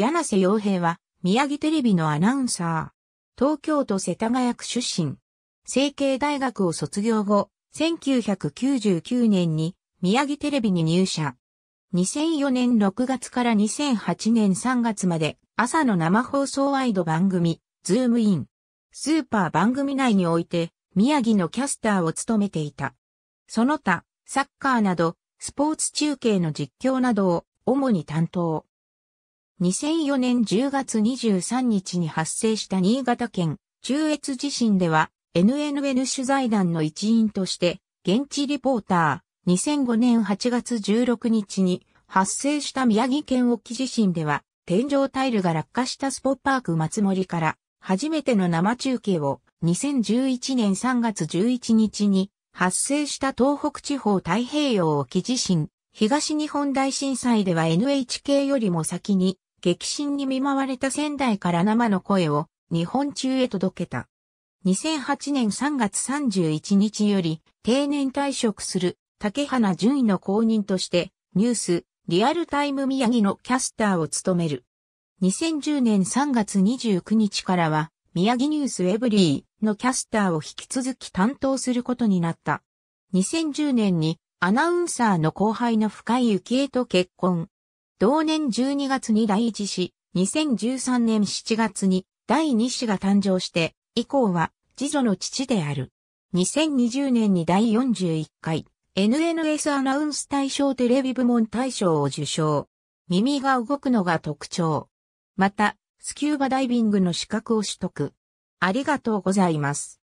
柳瀬洋平は、宮城テレビのアナウンサー。東京都世田谷区出身。成形大学を卒業後、1999年に宮城テレビに入社。2004年6月から2008年3月まで朝の生放送ワイド番組、ズームイン。スーパー番組内において宮城のキャスターを務めていた。その他、サッカーなど、スポーツ中継の実況などを主に担当。2004年10月23日に発生した新潟県中越地震では NNN 取材団の一員として現地リポーター2005年8月16日に発生した宮城県沖地震では天井タイルが落下したスポパーク松森から初めての生中継を2011年3月11日に発生した東北地方太平洋沖地震東日本大震災では NHK よりも先に激震に見舞われた仙台から生の声を日本中へ届けた。2008年3月31日より定年退職する竹花位の公認としてニュースリアルタイム宮城のキャスターを務める。2010年3月29日からは宮城ニュースエブリーのキャスターを引き続き担当することになった。2010年にアナウンサーの後輩の深井幸恵と結婚。同年12月に第一子、2013年7月に第二子が誕生して、以降は次女の父である。2020年に第41回 NNS アナウンス大賞テレビ部門大賞を受賞。耳が動くのが特徴。また、スキューバダイビングの資格を取得。ありがとうございます。